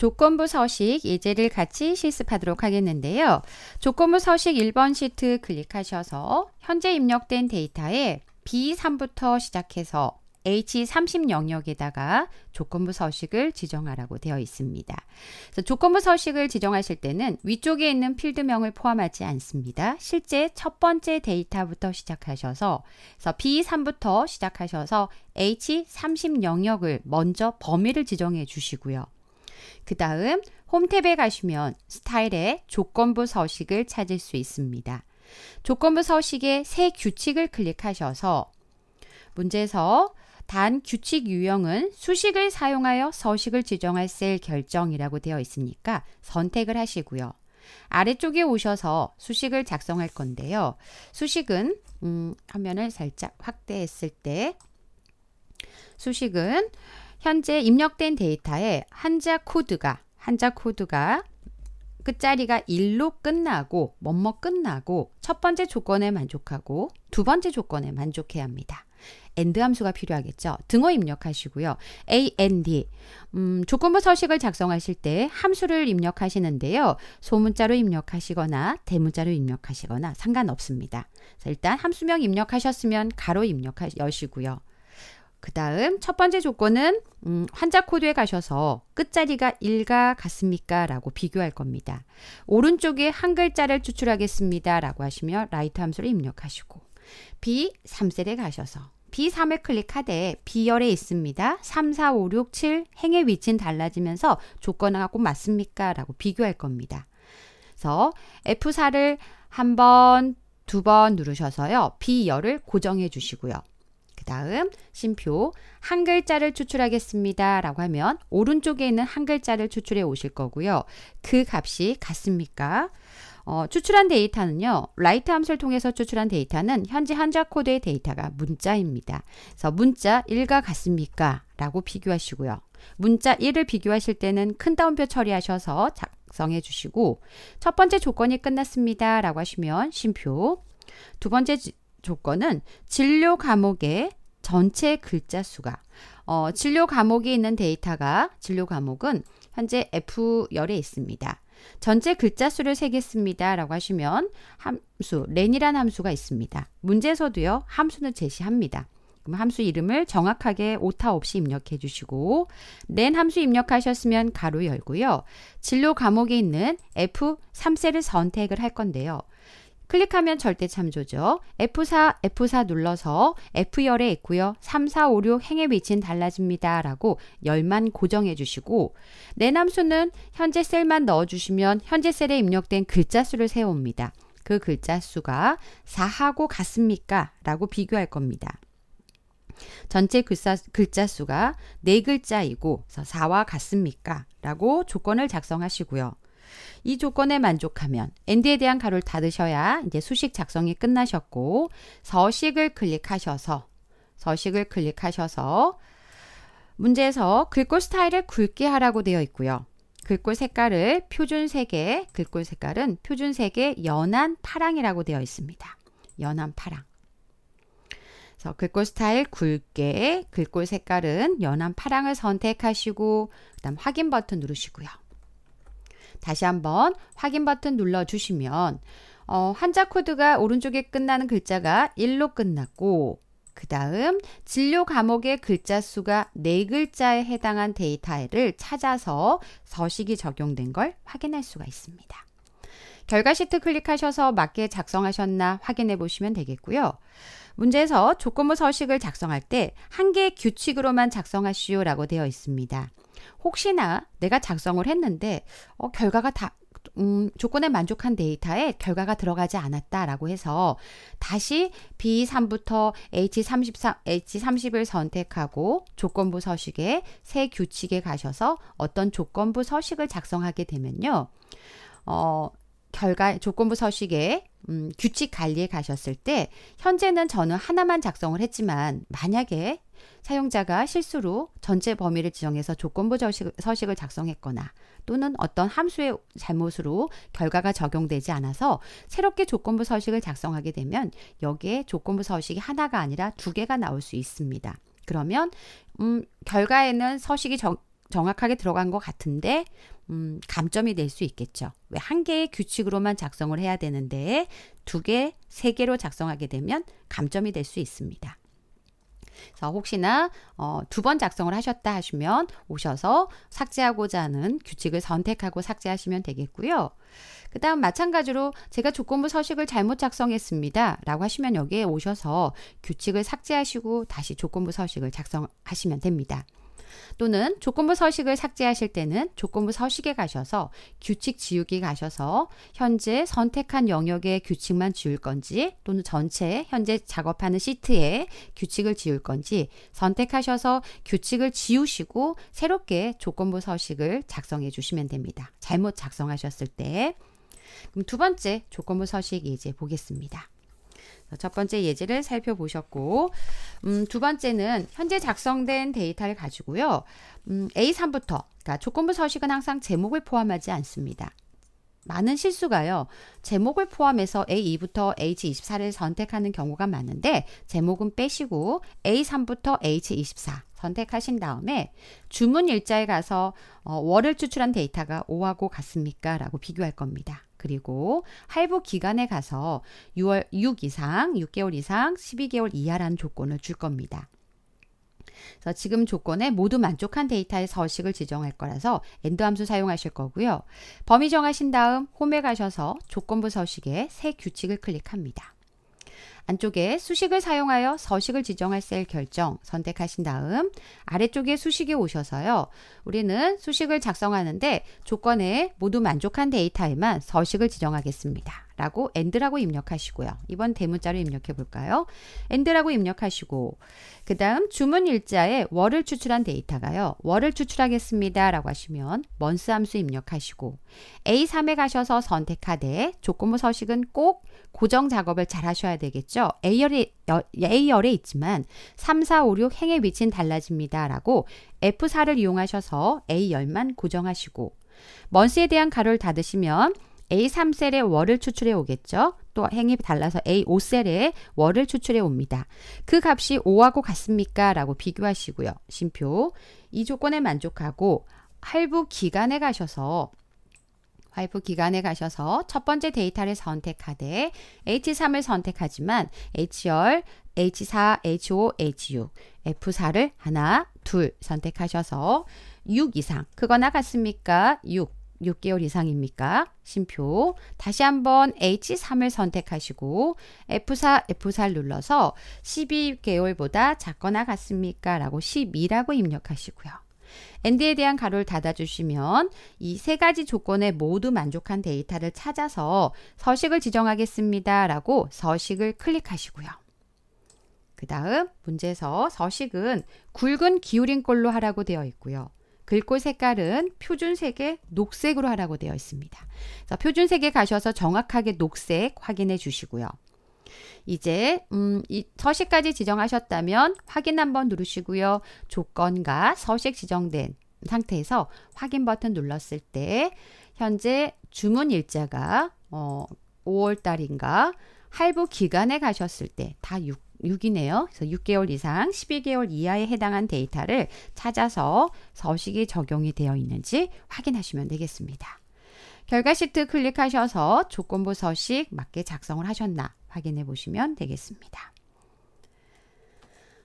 조건부 서식 예제를 같이 실습하도록 하겠는데요. 조건부 서식 1번 시트 클릭하셔서 현재 입력된 데이터에 B3부터 시작해서 H30 영역에다가 조건부 서식을 지정하라고 되어 있습니다. 조건부 서식을 지정하실 때는 위쪽에 있는 필드명을 포함하지 않습니다. 실제 첫 번째 데이터부터 시작하셔서 B3부터 시작하셔서 H30 영역을 먼저 범위를 지정해 주시고요. 그 다음 홈탭에 가시면 스타일의 조건부 서식을 찾을 수 있습니다. 조건부 서식의 새 규칙을 클릭하셔서 문제에서 단 규칙 유형은 수식을 사용하여 서식을 지정할 셀 결정이라고 되어 있으니까 선택을 하시고요. 아래쪽에 오셔서 수식을 작성할 건데요. 수식은 음, 화면을 살짝 확대했을 때 수식은 현재 입력된 데이터에 한자 코드가 한자 코드가 끝자리가 1로 끝나고 뭐뭐 끝나고 첫 번째 조건에 만족하고 두 번째 조건에 만족해야 합니다. and 함수가 필요하겠죠. 등호 입력하시고요. and 음, 조건부 서식을 작성하실 때 함수를 입력하시는데요. 소문자로 입력하시거나 대문자로 입력하시거나 상관없습니다. 일단 함수명 입력하셨으면 가로 입력하시고요. 그 다음 첫 번째 조건은 음, 환자 코드에 가셔서 끝자리가 1과 같습니까? 라고 비교할 겁니다. 오른쪽에 한 글자를 추출하겠습니다. 라고 하시면 라이트 함수를 입력하시고 B3셀에 가셔서 B3을 클릭하되 B열에 있습니다. 3, 4, 5, 6, 7 행의 위치는 달라지면서 조건하고 맞습니까? 라고 비교할 겁니다. 그래서 F4를 한 번, 두 번 누르셔서요. B열을 고정해 주시고요. 다음 심표 한 글자를 추출하겠습니다. 라고 하면 오른쪽에 있는 한 글자를 추출해 오실 거고요. 그 값이 같습니까? 어, 추출한 데이터는요. 라이트 함수를 통해서 추출한 데이터는 현재 한자 코드의 데이터가 문자입니다. 그래서 문자 1과 같습니까? 라고 비교하시고요. 문자 1을 비교하실 때는 큰 따옴표 처리하셔서 작성해 주시고 첫 번째 조건이 끝났습니다. 라고 하시면 심표 두 번째 조건은 진료 과목에 전체 글자 수가 어, 진료 과목이 있는 데이터가 진료 과목은 현재 F열에 있습니다. 전체 글자 수를 세겠습니다. 라고 하시면 함수, 렌이라는 함수가 있습니다. 문제에서도요. 함수는 제시합니다. 그럼 함수 이름을 정확하게 오타 없이 입력해 주시고 렌 함수 입력하셨으면 가로 열고요. 진료 과목에 있는 F3셀을 선택을 할 건데요. 클릭하면 절대 참조죠. F4, F4 눌러서 F열에 있고요. 3, 4, 5, 6 행의 위치는 달라집니다. 라고 열만 고정해 주시고 내남수는 현재 셀만 넣어주시면 현재 셀에 입력된 글자 수를 세웁니다. 그 글자 수가 4하고 같습니까? 라고 비교할 겁니다. 전체 글자, 글자 수가 4글자이고 4와 같습니까? 라고 조건을 작성하시고요. 이 조건에 만족하면 엔드에 대한 가로를 닫으셔야 이제 수식 작성이 끝나셨고 서식을 클릭하셔서 서식을 클릭하셔서 문제에서 글꼴 스타일을 굵게 하라고 되어 있고요. 글꼴 색깔을 표준색에 글꼴 색깔은 표준색에 연한 파랑이라고 되어 있습니다. 연한 파랑. 그래서 글꼴 스타일 굵게 글꼴 색깔은 연한 파랑을 선택하시고 그다음 확인 버튼 누르시고요. 다시 한번 확인 버튼 눌러 주시면 어, 한자 코드가 오른쪽에 끝나는 글자가 1로 끝났고 그 다음 진료 과목의 글자 수가 4 글자에 해당한 데이터를 찾아서 서식이 적용된 걸 확인할 수가 있습니다. 결과 시트 클릭하셔서 맞게 작성하셨나 확인해 보시면 되겠고요. 문제에서 조건부 서식을 작성할 때 한 개의 규칙으로만 작성하시오라고 되어 있습니다. 혹시나 내가 작성을 했는데 어, 결과가 다 음, 조건에 만족한 데이터에 결과가 들어가지 않았다라고 해서 다시 B3부터 H33, H30을 선택하고 조건부 서식의 새 규칙에 가셔서 어떤 조건부 서식을 작성하게 되면요. 어, 결과 조건부 서식에 음, 규칙 관리에 가셨을 때 현재는 저는 하나만 작성을 했지만 만약에 사용자가 실수로 전체 범위를 지정해서 조건부 서식을 작성했거나 또는 어떤 함수의 잘못으로 결과가 적용되지 않아서 새롭게 조건부 서식을 작성하게 되면 여기에 조건부 서식이 하나가 아니라 두 개가 나올 수 있습니다. 그러면 음, 결과에는 서식이 정, 정확하게 들어간 것 같은데 음, 감점이 될 수 있겠죠. 왜 한 개의 규칙으로만 작성을 해야 되는데 두 개, 세 개로 작성하게 되면 감점이 될 수 있습니다. 그래서 혹시나 어, 두 번 작성을 하셨다 하시면 오셔서 삭제하고자 하는 규칙을 선택하고 삭제하시면 되겠고요. 그 다음 마찬가지로 제가 조건부 서식을 잘못 작성했습니다. 라고 하시면 여기에 오셔서 규칙을 삭제하시고 다시 조건부 서식을 작성하시면 됩니다. 또는 조건부 서식을 삭제하실 때는 조건부 서식에 가셔서 규칙 지우기 가셔서 현재 선택한 영역의 규칙만 지울 건지 또는 전체 현재 작업하는 시트에 규칙을 지울 건지 선택하셔서 규칙을 지우시고 새롭게 조건부 서식을 작성해 주시면 됩니다. 잘못 작성하셨을 때 그럼 두 번째 조건부 서식 이제 보겠습니다. 첫 번째 예제를 살펴보셨고 음, 두 번째는 현재 작성된 데이터를 가지고요. 음, A3부터 그러니까 조건부 서식은 항상 제목을 포함하지 않습니다. 많은 실수가요. 제목을 포함해서 A2부터 H24를 선택하는 경우가 많은데 제목은 빼시고 A3부터 H24 선택하신 다음에 주문 일자에 가서 어, 월을 추출한 데이터가 5하고 같습니까? 라고 비교할 겁니다. 그리고 할부 기간에 가서 6월 6 이상, 6개월 이상, 12개월 이하라는 조건을 줄 겁니다. 그래서 지금 조건에 모두 만족한 데이터의 서식을 지정할 거라서 엔드 함수 사용하실 거고요. 범위 정하신 다음 홈에 가셔서 조건부 서식에 새 규칙을 클릭합니다. 안쪽에 수식을 사용하여 서식을 지정할 셀 결정 선택하신 다음 아래쪽에 수식에 오셔서요. 우리는 수식을 작성하는데 조건에 모두 만족한 데이터에만 서식을 지정하겠습니다. 라고 e 드라고 입력하시고요. 이번 대문자로 입력해 볼까요? e 드라고 입력하시고 그 다음 주문 일자에 월을 추출한 데이터가요. 월을 추출하겠습니다. 라고 하시면 먼스 함수 입력하시고 A3에 가셔서 선택하되 조건부 서식은 꼭 고정 작업을 잘 하셔야 되겠죠. A열에, A열에 있지만 3, 4, 5, 6 행의 위치는 달라집니다. 라고 F4를 이용하셔서 A열만 고정하시고 먼스에 대한 가로를 닫으시면 A3셀에 월을 추출해 오겠죠. 또 행이 달라서 A5셀에 월을 추출해 옵니다. 그 값이 5하고 같습니까? 라고 비교하시고요. 심표. 이 조건에 만족하고 할부 기간에 가셔서 할부 기간에 가셔서 첫 번째 데이터를 선택하되 H3을 선택하지만 H열, H4, H5, H6, F4를 하나, 둘 선택하셔서 6 이상. 그거나 같습니까? 6. 6개월 이상입니까? 심표. 다시 한번 H3을 선택하시고 F4, F4를 눌러서 12개월보다 작거나 같습니까? 라고 12라고 입력하시고요. 엔드에 대한 가로를 닫아주시면 이 세 가지 조건에 모두 만족한 데이터를 찾아서 서식을 지정하겠습니다. 라고 서식을 클릭하시고요. 그 다음 문제에서 서식은 굵은 기울인꼴로 하라고 되어 있고요. 글꼴 색깔은 표준색의 녹색으로 하라고 되어 있습니다. 표준색에 가셔서 정확하게 녹색 확인해 주시고요. 이제 음, 이 서식까지 지정하셨다면 확인 한번 누르시고요. 조건과 서식 지정된 상태에서 확인 버튼 눌렀을 때 현재 주문 일자가 어, 5월 달인가 할부 기간에 가셨을 때다 6이네요. 그래서 6개월 이상 1 2개월 이하에 해당한 데이터를 찾아서 서식이 적용이 되어 있는지 확인하시면 되겠습니다. 결과 시트 클릭하셔서 조건부 서식 맞게 작성을 하셨나 확인해 보시면 되겠습니다.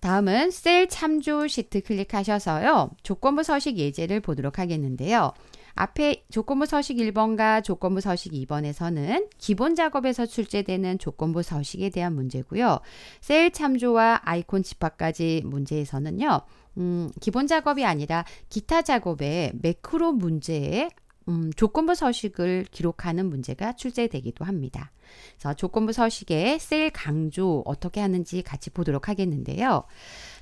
다음은 셀 참조 시트 클릭하셔서요. 조건부 서식 예제를 보도록 하겠는데요. 앞에 조건부 서식 1번과 조건부 서식 2번에서는 기본 작업에서 출제되는 조건부 서식에 대한 문제고요. 셀 참조와 아이콘 집합까지 문제에서는요. 음, 기본 작업이 아니라 기타 작업의 매크로 문제에 음, 조건부 서식을 기록하는 문제가 출제되기도 합니다. 그래서 조건부 서식의 셀 강조 어떻게 하는지 같이 보도록 하겠는데요.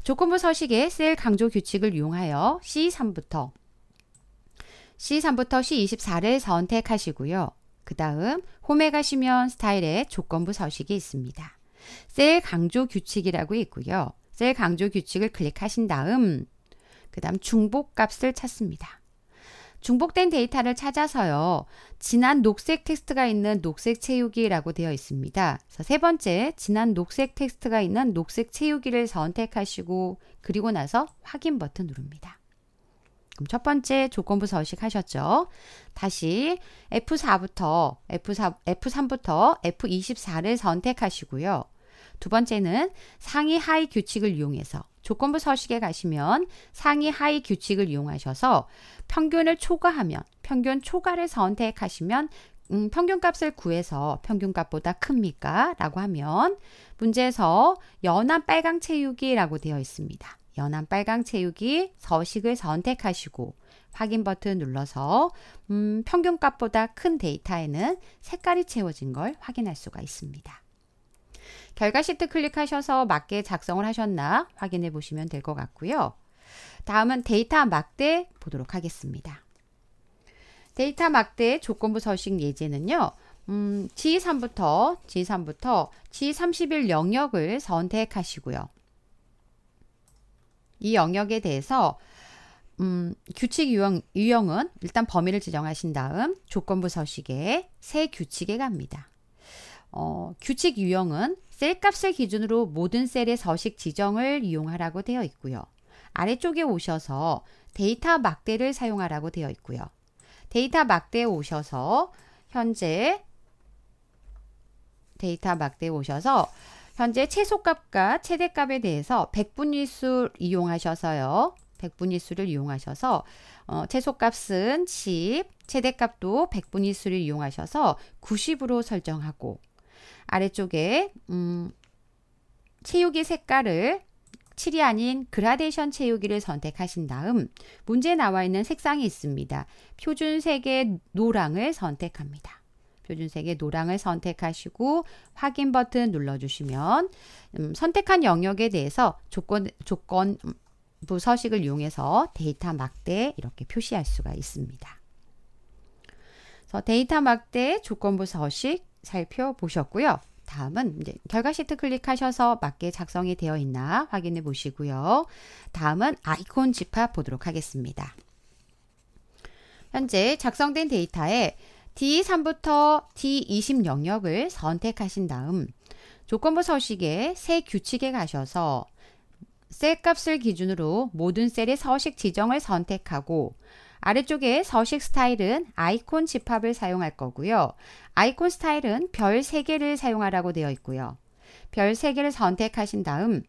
조건부 서식의 셀 강조 규칙을 이용하여 C3부터 C3부터 C24를 선택하시고요. 그 다음 홈에 가시면 스타일의 조건부 서식이 있습니다. 셀 강조 규칙이라고 있고요. 셀 강조 규칙을 클릭하신 다음 그 다음 중복 값을 찾습니다. 중복된 데이터를 찾아서요. 진한 녹색 텍스트가 있는 녹색 채우기라고 되어 있습니다. 그래서 세 번째, 진한 녹색 텍스트가 있는 녹색 채우기를 선택하시고 그리고 나서 확인 버튼 누릅니다. 그럼 첫 번째 조건부 서식 하셨죠? 다시 F4부터 F4, F3부터 F24를 선택하시고요. 두 번째는 상위 하위 규칙을 이용해서 조건부 서식에 가시면 상위 하위 규칙을 이용하셔서 평균을 초과하면 평균 초과를 선택하시면 음, 평균값을 구해서 평균값보다 큽니까? 라고 하면 문제에서 연한 빨강 채우기라고 되어 있습니다. 연한 빨강 채우기 서식을 선택하시고 확인 버튼 눌러서 음, 평균값보다 큰 데이터에는 색깔이 채워진 걸 확인할 수가 있습니다. 결과 시트 클릭하셔서 맞게 작성을 하셨나 확인해 보시면 될 것 같고요. 다음은 데이터 막대 보도록 하겠습니다. 데이터 막대 조건부 서식 예제는요. 음, G3부터 G3부터 G31 영역을 선택하시고요. 이 영역에 대해서 음, 규칙 유형, 유형은 일단 범위를 지정하신 다음 조건부 서식에 새 규칙에 갑니다. 어, 규칙 유형은 셀 값을 기준으로 모든 셀의 서식 지정을 이용하라고 되어 있고요. 아래쪽에 오셔서 데이터 막대를 사용하라고 되어 있고요. 데이터 막대에 오셔서 현재 데이터 막대에 오셔서 현재 최소값과 최대값에 대해서 백분위수 이용하셔서요. 백분위수를 이용하셔서 어, 최소값은 10, 최대값도 백분위수를 이용하셔서 90으로 설정하고 아래쪽에 음, 채우기 색깔을 7이 아닌 그라데이션 채우기를 선택하신 다음 문제 나와 있는 색상이 있습니다. 표준색의 노랑을 선택합니다. 표준색의 노랑을 선택하시고 확인 버튼 눌러주시면 음, 선택한 영역에 대해서 조건, 조건 음, 부 서식을 이용해서 데이터 막대 이렇게 표시할 수가 있습니다. 그래서 데이터 막대 조건부 서식 살펴보셨고요. 다음은 이제 결과 시트 클릭하셔서 맞게 작성이 되어 있나 확인해 보시고요. 다음은 아이콘 집합 보도록 하겠습니다. 현재 작성된 데이터에 D3부터 D20 영역을 선택하신 다음 조건부 서식의 새 규칙에 가셔서 셀 값을 기준으로 모든 셀의 서식 지정을 선택하고 아래쪽에 서식 스타일은 아이콘 집합을 사용할 거고요. 아이콘 스타일은 별 3개를 사용하라고 되어 있고요. 별 3개를 선택하신 다음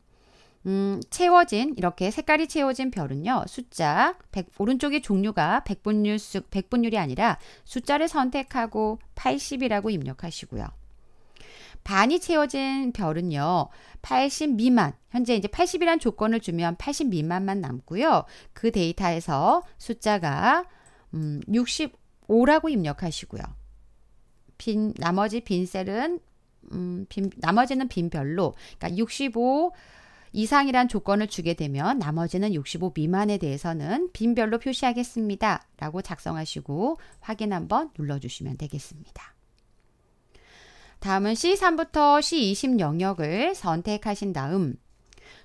음, 채워진 이렇게 색깔이 채워진 별은요. 숫자 100, 오른쪽의 종류가 백분율 수, 1분율이 아니라 숫자를 선택하고 80이라고 입력하시고요. 반이 채워진 별은요. 80 미만. 현재 이제 80이란 조건을 주면 80 미만만 남고요. 그 데이터에서 숫자가 음, 65라고 입력하시고요. 빈 나머지 빈 셀은 음, 빈, 나머지는 빈 별로 그러니까 65 이상이란 조건을 주게 되면 나머지는 65 미만에 대해서는 빈별로 표시하겠습니다. 라고 작성하시고 확인 한번 눌러주시면 되겠습니다. 다음은 C3부터 C20 영역을 선택하신 다음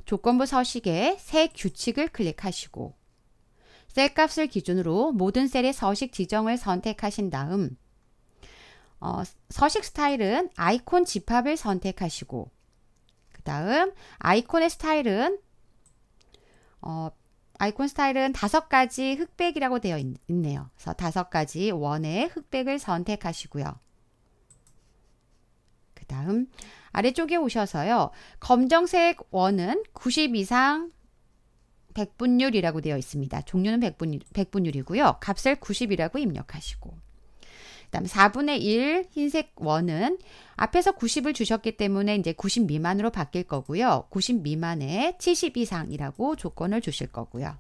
조건부 서식의 새 규칙을 클릭하시고 셀 값을 기준으로 모든 셀의 서식 지정을 선택하신 다음 어, 서식 스타일은 아이콘 집합을 선택하시고 그 다음 아이콘의 스타일은 어, 아이콘 스타일은 다섯 가지 흑백이라고 되어 있, 네요 그래서 다섯 가지 원의 흑백을 선택하시고요. 그 다음 아래쪽에 오셔서요. 검정색 원은 90 이상 백분율이라고 되어 있습니다. 종류는 백분, 백분율이고요. 값을 90이라고 입력하시고 그 다음 4분의 1 흰색 원은 앞에서 90을 주셨기 때문에 이제 90 미만으로 바뀔 거고요. 90 미만에 70 이상이라고 조건을 주실 거고요.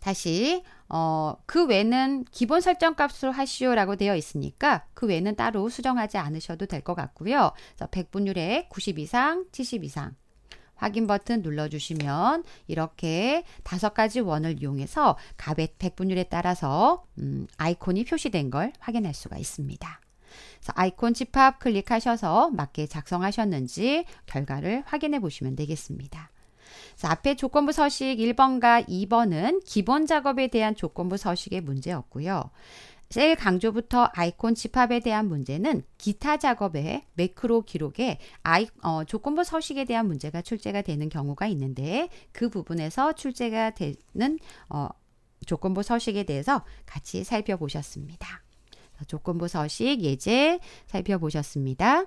다시 어, 그 외는 기본 설정 값으로 하시오라고 되어 있으니까 그 외는 따로 수정하지 않으셔도 될 것 같고요. 그래서 백분율에 90 이상, 70 이상 확인 버튼 눌러주시면 이렇게 다섯 가지 원을 이용해서 값의 백분율에 따라서 음, 아이콘이 표시된 걸 확인할 수가 있습니다. 아이콘 집합 클릭하셔서 맞게 작성하셨는지 결과를 확인해 보시면 되겠습니다. 앞에 조건부 서식 1번과 2번은 기본 작업에 대한 조건부 서식의 문제였고요. 셀 강조부터 아이콘 집합에 대한 문제는 기타 작업에 매크로 기록에 아이, 어, 조건부 서식에 대한 문제가 출제가 되는 경우가 있는데 그 부분에서 출제가 되는 어, 조건부 서식에 대해서 같이 살펴보셨습니다. 조건부 서식 예제 살펴보셨습니다.